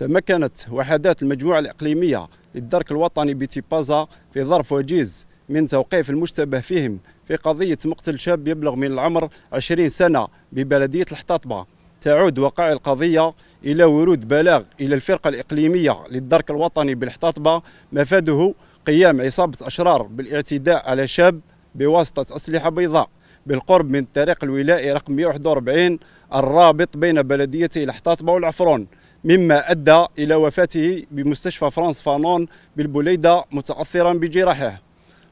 تمكنت وحدات المجموعة الإقليمية للدرك الوطني بتيبازا في ظرف وجيز من توقيف المشتبه فيهم في قضية مقتل شاب يبلغ من العمر 20 سنة ببلدية الحطاطبة تعود وقع القضية إلى ورود بلاغ إلى الفرقة الإقليمية للدرك الوطني بالحطاطبة مفاده قيام عصابة أشرار بالاعتداء على شاب بواسطة أسلحة بيضاء بالقرب من الطريق الولائي رقم 141 الرابط بين بلديتي الحطاطبة والعفرون مما أدى إلى وفاته بمستشفى فرانس فانون بالبليدة متأثرا بجراحه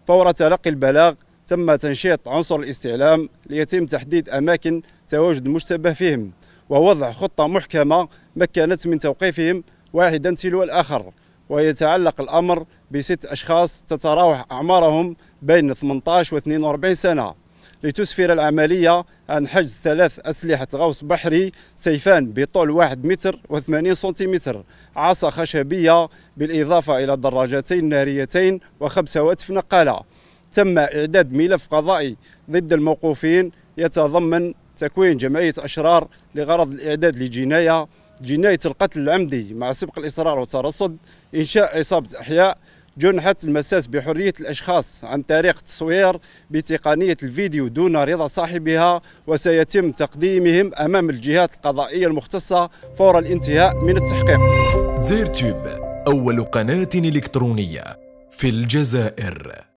فور تلقي البلاغ تم تنشيط عنصر الاستعلام ليتم تحديد أماكن تواجد المشتبه فيهم ووضع خطة محكمة مكنت من توقيفهم واحدا تلو الآخر ويتعلق الأمر بست أشخاص تتراوح أعمارهم بين 18 و 42 سنة لتسفر العملية عن حجز ثلاث أسلحة غوص بحري سيفان بطول 1 متر و80 سنتيمتر عصا خشبية بالإضافة إلى دراجتين ناريتين وخمس هواتف نقالة تم إعداد ملف قضائي ضد الموقوفين يتضمن تكوين جمعية أشرار لغرض الإعداد لجناية جناية القتل العمدي مع سبق الإصرار والترصد إنشاء عصابة أحياء جنحت المساس بحرية الأشخاص عن طريق تصوير بتقنية الفيديو دون رضا صاحبها وسيتم تقديمهم أمام الجهات القضائية المختصة فور الانتهاء من التحقيق زير تيوب أول قناة إلكترونية في الجزائر